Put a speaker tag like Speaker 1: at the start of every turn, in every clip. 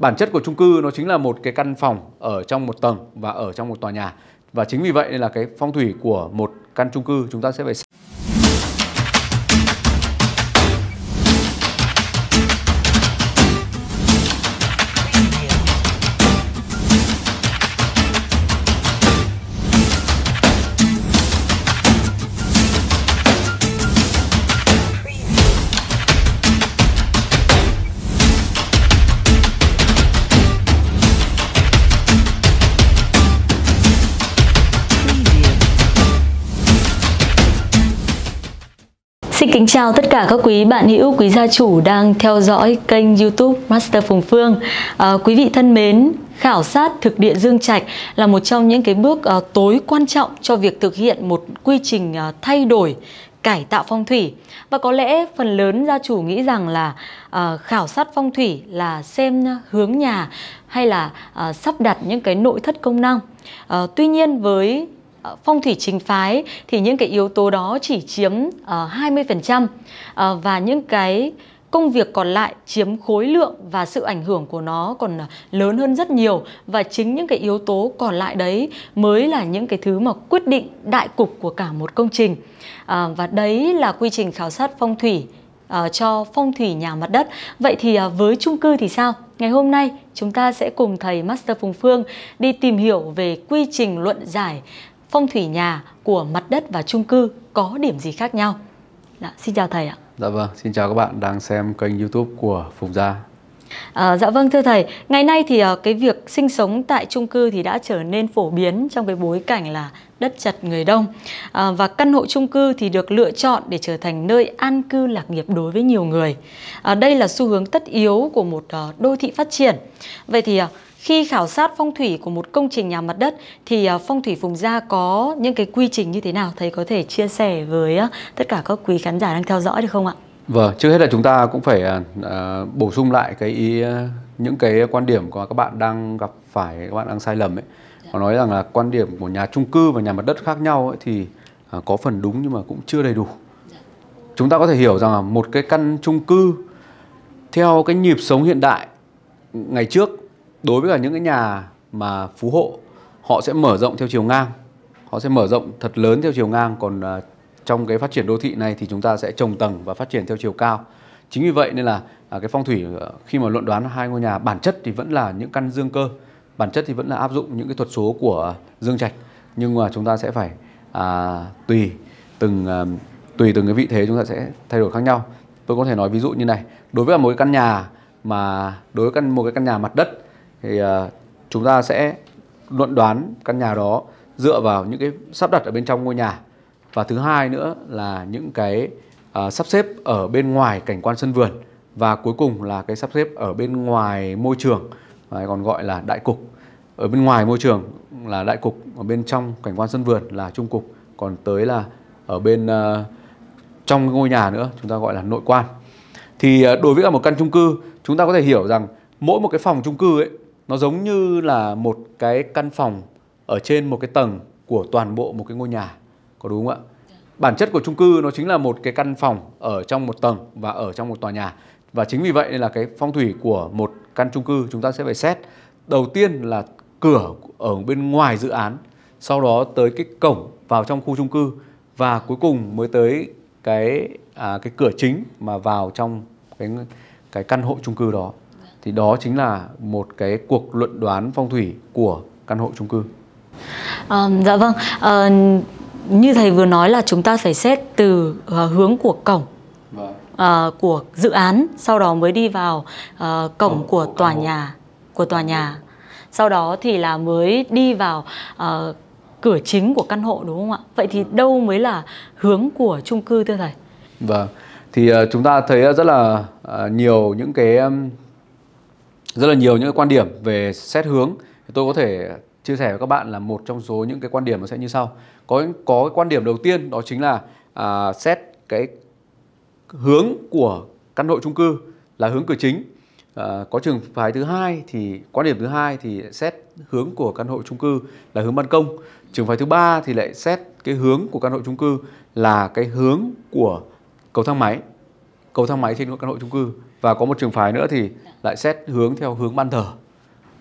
Speaker 1: bản chất của chung cư nó chính là một cái căn phòng ở trong một tầng và ở trong một tòa nhà và chính vì vậy nên là cái phong thủy của một căn chung cư chúng ta sẽ phải
Speaker 2: chào tất cả các quý bạn hữu, quý gia chủ đang theo dõi kênh youtube Master Phùng Phương à, Quý vị thân mến, khảo sát thực địa dương trạch là một trong những cái bước à, tối quan trọng cho việc thực hiện một quy trình à, thay đổi cải tạo phong thủy và có lẽ phần lớn gia chủ nghĩ rằng là à, khảo sát phong thủy là xem hướng nhà hay là à, sắp đặt những cái nội thất công năng à, tuy nhiên với Ờ, phong thủy chính phái thì những cái yếu tố đó chỉ chiếm uh, 20% uh, và những cái công việc còn lại chiếm khối lượng và sự ảnh hưởng của nó còn ờ, lớn hơn rất nhiều và chính những cái yếu tố còn lại đấy mới là những cái thứ mà quyết định đại cục của cả một công trình à, và đấy là quy trình khảo sát phong thủy À, cho phong thủy nhà mặt đất. Vậy thì à, với chung cư thì sao? Ngày hôm nay chúng ta sẽ cùng thầy Master Phùng Phương đi tìm hiểu về quy trình luận giải phong thủy nhà của mặt đất và chung cư có điểm gì khác nhau? Dạ, xin chào thầy ạ.
Speaker 1: Dạ vâng, xin chào các bạn đang xem kênh YouTube của Phùng Gia.
Speaker 2: À, dạ vâng thưa thầy, ngày nay thì uh, cái việc sinh sống tại chung cư thì đã trở nên phổ biến trong cái bối cảnh là đất chật người đông à, và căn hộ chung cư thì được lựa chọn để trở thành nơi an cư lạc nghiệp đối với nhiều người. À, đây là xu hướng tất yếu của một uh, đô thị phát triển. Vậy thì uh, khi khảo sát phong thủy của một công trình nhà mặt đất thì à, phong thủy vùng gia có những cái quy trình như thế nào thầy có thể chia sẻ với à, tất cả các quý khán giả đang theo dõi được không ạ?
Speaker 1: Vâng, trước hết là chúng ta cũng phải à, bổ sung lại cái ý những cái quan điểm của các bạn đang gặp phải các bạn đang sai lầm ấy. Có nói rằng là quan điểm của nhà trung cư và nhà mặt đất khác nhau ấy thì có phần đúng nhưng mà cũng chưa đầy đủ. Chúng ta có thể hiểu rằng là một cái căn trung cư theo cái nhịp sống hiện đại ngày trước đối với cả những cái nhà mà phú hộ họ sẽ mở rộng theo chiều ngang họ sẽ mở rộng thật lớn theo chiều ngang còn uh, trong cái phát triển đô thị này thì chúng ta sẽ trồng tầng và phát triển theo chiều cao chính vì vậy nên là uh, cái phong thủy uh, khi mà luận đoán hai ngôi nhà bản chất thì vẫn là những căn dương cơ bản chất thì vẫn là áp dụng những cái thuật số của dương trạch nhưng mà chúng ta sẽ phải à, tùy từng à, tùy từng cái vị thế chúng ta sẽ thay đổi khác nhau tôi có thể nói ví dụ như này đối với một cái căn nhà mà đối với căn một cái căn nhà mặt đất thì uh, chúng ta sẽ luận đoán căn nhà đó dựa vào những cái sắp đặt ở bên trong ngôi nhà và thứ hai nữa là những cái uh, sắp xếp ở bên ngoài cảnh quan sân vườn và cuối cùng là cái sắp xếp ở bên ngoài môi trường còn gọi là đại cục ở bên ngoài môi trường là đại cục ở bên trong cảnh quan sân vườn là trung cục còn tới là ở bên uh, trong ngôi nhà nữa chúng ta gọi là nội quan thì uh, đối với cả một căn chung cư chúng ta có thể hiểu rằng mỗi một cái phòng chung cư ấy nó giống như là một cái căn phòng ở trên một cái tầng của toàn bộ một cái ngôi nhà có đúng không ạ dạ. bản chất của chung cư nó chính là một cái căn phòng ở trong một tầng và ở trong một tòa nhà và chính vì vậy nên là cái phong thủy của một căn chung cư chúng ta sẽ phải xét đầu tiên là cửa ở bên ngoài dự án sau đó tới cái cổng vào trong khu chung cư và cuối cùng mới tới cái à, cái cửa chính mà vào trong cái cái căn hộ chung cư đó thì đó chính là một cái cuộc luận đoán phong thủy của căn hộ chung cư.
Speaker 2: À, dạ vâng, à, như thầy vừa nói là chúng ta phải xét từ uh, hướng của cổng uh, của dự án, sau đó mới đi vào uh, cổng ừ, của, của tòa hộ. nhà của tòa nhà, sau đó thì là mới đi vào uh, cửa chính của căn hộ đúng không ạ? Vậy thì vâng. đâu mới là hướng của chung cư thưa thầy?
Speaker 1: Vâng, thì uh, chúng ta thấy rất là uh, nhiều những cái um, rất là nhiều những cái quan điểm về xét hướng tôi có thể chia sẻ với các bạn là một trong số những cái quan điểm nó sẽ như sau có có cái quan điểm đầu tiên đó chính là à, xét cái hướng của căn hộ chung cư là hướng cửa chính à, có trường phái thứ hai thì quan điểm thứ hai thì xét hướng của căn hộ chung cư là hướng ban công trường phái thứ ba thì lại xét cái hướng của căn hộ chung cư là cái hướng của cầu thang máy cầu thang máy trên căn hộ chung cư và có một trường phái nữa thì lại xét hướng theo hướng ban thờ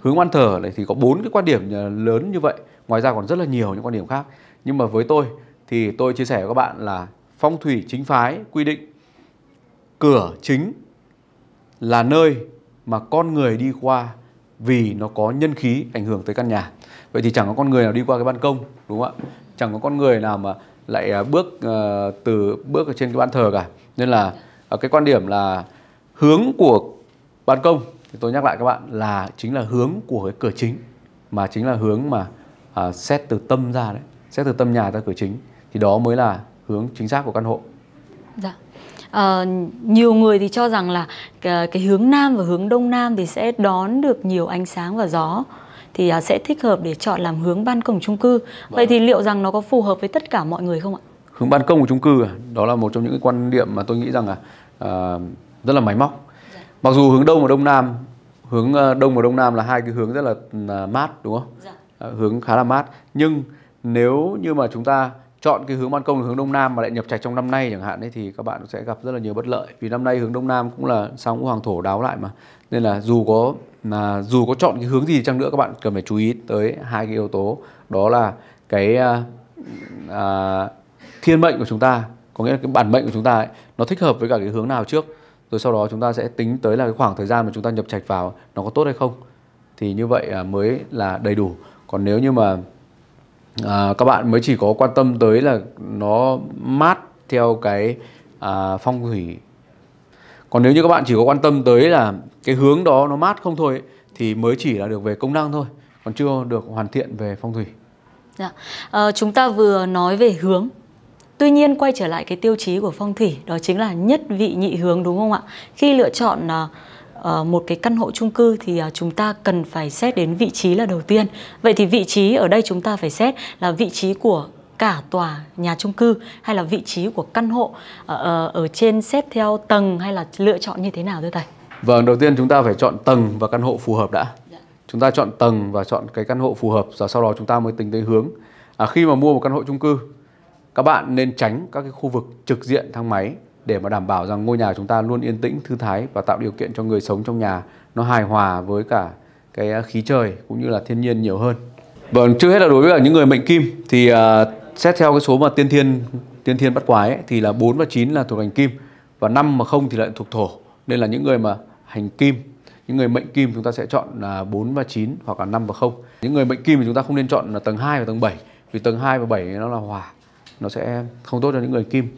Speaker 1: hướng ban thờ này thì có bốn cái quan điểm ờ, lớn như vậy ngoài ra còn rất là nhiều những quan điểm khác nhưng mà với tôi thì tôi chia sẻ với các bạn là phong thủy chính phái quy định cửa chính là nơi mà con người đi qua vì nó có nhân khí ảnh hưởng tới căn nhà vậy thì chẳng có con người nào đi qua cái ban công đúng không ạ chẳng có con người nào mà lại ờ, bước uh, từ bước ở trên cái ban thờ cả nên là uh, cái quan điểm là hướng của ban công thì tôi nhắc lại các bạn là chính là hướng của cái cửa chính mà chính là hướng mà à, xét từ tâm ra đấy xét từ tâm nhà ra cửa chính thì đó mới là hướng chính xác của căn hộ
Speaker 2: dạ à, nhiều người thì cho rằng là cái, cái hướng nam và hướng đông nam thì sẽ đón được nhiều ánh sáng và gió thì à, sẽ thích hợp để chọn làm hướng ban công chung cư vâng. vậy thì vâng. liệu rằng nó có phù hợp với tất cả mọi người không ạ
Speaker 1: hướng ban công của chung cư à? đó là một trong những cái quan điểm mà tôi nghĩ rằng là à, rất là máy móc dạ. mặc dù hướng đông và đông nam hướng ờ, đông và đông nam là hai cái hướng rất là ờ, mát đúng không dạ. Ờ, hướng khá là mát nhưng nếu như mà chúng ta chọn cái hướng ban công là hướng đông nam mà lại nhập trạch trong năm nay chẳng hạn ấy, thì các bạn sẽ gặp rất là nhiều bất lợi vì năm nay hướng đông nam cũng là sóng hoàng thổ đáo lại mà nên là dù có là dù có chọn cái hướng gì chăng nữa các bạn cần phải chú ý tới hai cái yếu tố đó là cái à, à, thiên mệnh của chúng ta có nghĩa là cái bản mệnh của chúng ta ấy, nó thích hợp với cả cái hướng nào trước rồi sau đó chúng ta sẽ tính tới là cái khoảng thời gian mà chúng ta nhập trạch vào nó có tốt hay không thì như vậy à, mới là đầy đủ còn nếu như mà à, các bạn mới chỉ có quan tâm tới là nó mát theo cái à, phong thủy còn nếu như các bạn chỉ có quan tâm tới là cái hướng đó nó mát không thôi thì mới chỉ là được về công năng thôi còn chưa được hoàn thiện về phong thủy
Speaker 2: Dạ. À, chúng ta vừa nói về hướng Tuy nhiên quay trở lại cái tiêu chí của phong thủy đó chính là nhất vị nhị hướng đúng không ạ? Khi lựa chọn ờ, ờ, một cái căn hộ chung cư thì ờ, chúng ta cần phải xét đến vị trí là đầu tiên. Vậy thì vị trí ở đây chúng ta phải xét là vị trí của cả tòa nhà chung cư hay là vị trí của căn hộ ở, trên xét theo tầng hay là lựa chọn như thế nào thưa thầy?
Speaker 1: Vâng, đầu tiên chúng ta phải chọn tầng và căn hộ phù hợp đã. Dạ. Chúng ta chọn tầng và chọn cái căn hộ phù hợp rồi sau đó chúng ta mới tính tới hướng. À, khi mà mua một căn hộ chung cư các bạn nên tránh các cái khu vực trực diện thang máy để mà đảm bảo rằng ngôi nhà chúng ta luôn yên tĩnh, thư thái và tạo điều kiện cho người sống trong nhà nó hài hòa với cả cái à, khí trời cũng như là thiên nhiên nhiều hơn. Vâng, trước hết là đối với cả những người mệnh kim thì uh, xét theo cái số mà tiên thiên tiên thiên bắt quái ấy, thì là 4 và 9 là thuộc hành kim và 5 mà không thì lại thuộc thổ. Nên là những người mà hành kim, những người mệnh kim chúng ta sẽ chọn là 4 và 9 hoặc là 5 và không. Những người mệnh kim thì chúng ta không nên chọn là tầng 2 và tầng 7 vì tầng 2 và 7 nó là hòa nó sẽ không tốt cho những người kim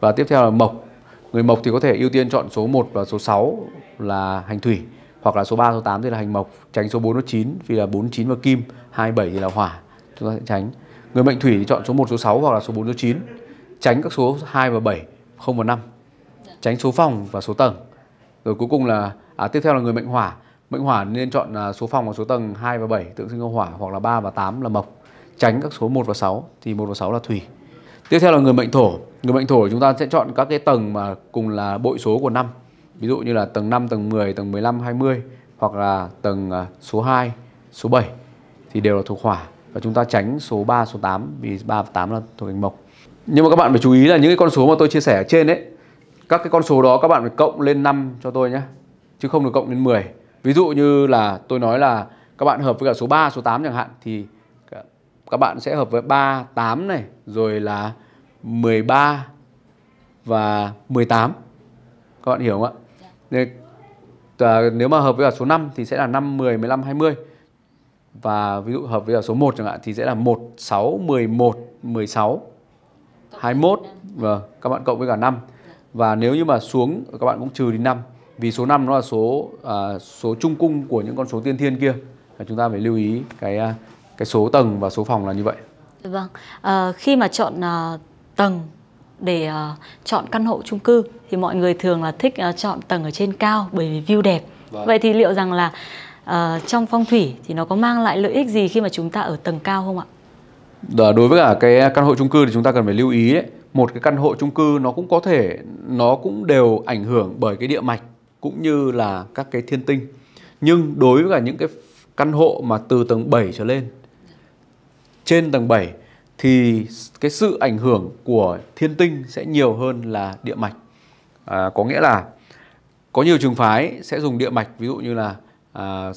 Speaker 1: và tiếp theo là mộc người mộc thì có thể ưu tiên chọn số 1 và số 6 là hành thủy hoặc là số 3, số 8 thì là hành mộc tránh số 4 số 9 vì là 4, 9 và kim 27 thì là hỏa chúng ta sẽ tránh người mệnh thủy thì chọn số 1, số 6 hoặc là số 4, số 9 tránh các số 2 và 7 0 và 5 tránh số phòng và số tầng rồi cuối cùng là à, tiếp theo là người mệnh hỏa mệnh hỏa nên chọn à, số phòng và số tầng 2 và 7 tượng trưng cho hỏa hoặc là 3 và 8 là mộc tránh các số 1 và 6 thì 1 và 6 là thủy tiếp theo là người mệnh thổ người mệnh thổ chúng ta sẽ chọn các cái tầng mà cùng là bội số của năm ví dụ như là tầng 5 tầng 10 tầng 15 20 hoặc là tầng à, số 2 số 7 thì đều là thuộc hỏa và chúng ta tránh số 3 số 8 vì 3 và 8 là thuộc hành mộc nhưng mà các bạn phải chú ý là những cái con số mà tôi chia sẻ ở trên ấy các cái con số đó các bạn phải cộng lên 5 cho tôi nhé chứ không được cộng lên 10 ví dụ như là tôi nói là các bạn hợp với cả số 3 số 8 chẳng hạn thì các bạn sẽ hợp với 3, 8 này, rồi là 13 và 18. Các bạn hiểu không ạ? Dạ. Nên, à, nếu mà hợp với cả số 5 thì sẽ là 5, 10, 15, 20. Và ví dụ hợp với cả số 1 chẳng hạn thì sẽ là 1, 6, 11, 16, 21. Vâng, các bạn cộng với cả 5. Dạ. Và nếu như mà xuống các bạn cũng trừ đi 5 vì số 5 nó là số à, số trung cung của những con số tiên thiên kia. Và chúng ta phải lưu ý cái à, cái số tầng và số phòng là như vậy
Speaker 2: vâng à, khi mà chọn à, tầng để uh, chọn căn hộ chung cư thì mọi người thường là thích uh, chọn tầng ở trên cao bởi vì view đẹp. Vâng. Vậy thì liệu rằng là uh, trong phong thủy thì nó có mang lại lợi ích gì khi mà chúng ta ở tầng cao không ạ?
Speaker 1: Đối với cả cái căn hộ chung cư thì chúng ta cần phải lưu ý đấy. Một cái căn hộ chung cư nó cũng có thể nó cũng đều ảnh hưởng bởi cái địa mạch cũng như là các cái thiên tinh. Nhưng đối với cả những cái căn hộ mà từ tầng 7 trở lên trên tầng 7 thì cái sự ảnh hưởng của thiên tinh sẽ nhiều hơn là địa mạch. À, có nghĩa là có nhiều trường phái sẽ dùng địa mạch ví dụ như là à,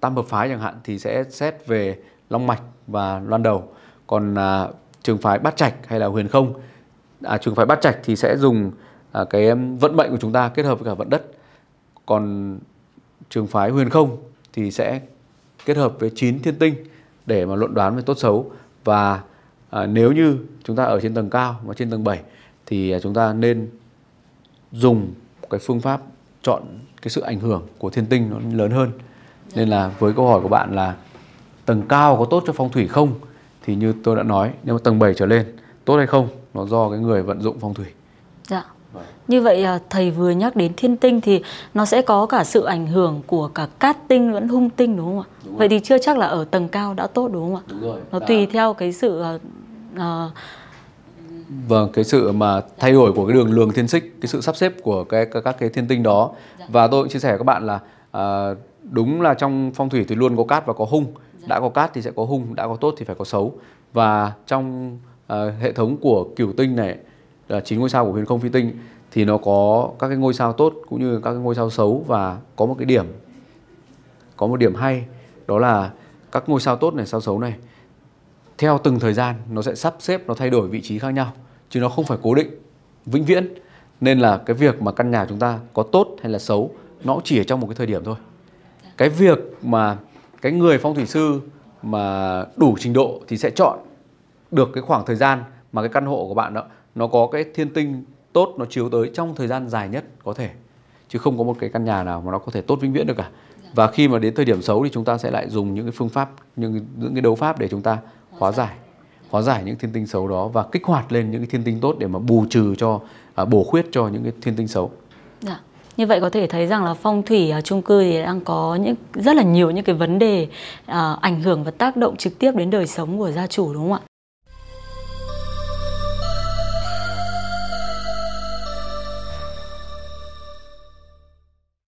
Speaker 1: tam hợp phái chẳng hạn thì sẽ xét về long mạch và loan đầu. Còn à, trường phái bát trạch hay là huyền không à, trường phái bát trạch thì sẽ dùng à, cái vận mệnh của chúng ta kết hợp với cả vận đất. Còn trường phái huyền không thì sẽ kết hợp với chín thiên tinh để mà luận đoán về tốt xấu và à, nếu như chúng ta ở trên tầng cao và trên tầng 7 thì à, chúng ta nên dùng cái phương pháp chọn cái sự ảnh hưởng của thiên tinh nó lớn hơn nên là với câu hỏi của bạn là tầng cao có tốt cho phong thủy không thì như tôi đã nói nếu mà tầng 7 trở lên tốt hay không nó do cái người vận dụng phong thủy
Speaker 2: dạ như vậy à, thầy vừa nhắc đến thiên tinh thì nó sẽ có cả sự ảnh hưởng của cả cát tinh lẫn hung tinh đúng không ạ? Đúng vậy thì chưa chắc là ở tầng cao đã tốt đúng không ạ? Đúng rồi. Nó đã... tùy theo cái sự uh,
Speaker 1: Vâng, cái sự mà thay đổi của cái đường luồng thiên xích, cái sự sắp xếp của cái các, cái thiên tinh đó. Dạ. Và tôi chia sẻ với các bạn là à, đúng là trong phong thủy thì luôn có cát và có hung. Dạ. Đã có cát thì sẽ có hung, đã có tốt thì phải có xấu. Và trong à, hệ thống của cửu tinh này là ờ, chín ngôi sao của huyền không phi tinh thì nó có các cái ngôi sao tốt cũng như các cái ngôi sao xấu và có một cái điểm có một điểm hay đó là các ngôi sao tốt này sao xấu này theo từng thời gian nó sẽ sắp xếp nó thay đổi vị trí khác nhau chứ nó không phải cố định vĩnh viễn nên là cái việc mà căn nhà chúng ta có tốt hay là xấu nó chỉ ở trong một cái thời điểm thôi cái việc mà cái người phong thủy sư mà đủ trình độ thì sẽ chọn được cái khoảng thời gian mà cái căn hộ của bạn đó nó có cái thiên tinh tốt nó chiếu tới trong thời gian dài nhất có thể chứ không có một cái căn nhà nào mà nó có thể tốt vĩnh viễn được cả dạ. và khi mà đến thời điểm xấu thì chúng ta sẽ lại dùng những cái phương pháp những, những cái đấu pháp để chúng ta hóa giải hóa giải những thiên tinh xấu đó và kích hoạt lên những cái thiên tinh tốt để mà bù trừ cho à, bổ khuyết cho những cái thiên tinh xấu.
Speaker 2: Dạ. Như vậy có thể thấy rằng là phong thủy ở chung cư thì đang có những rất là nhiều những cái vấn đề à, ảnh hưởng và tác động trực tiếp đến đời sống của gia chủ đúng không ạ?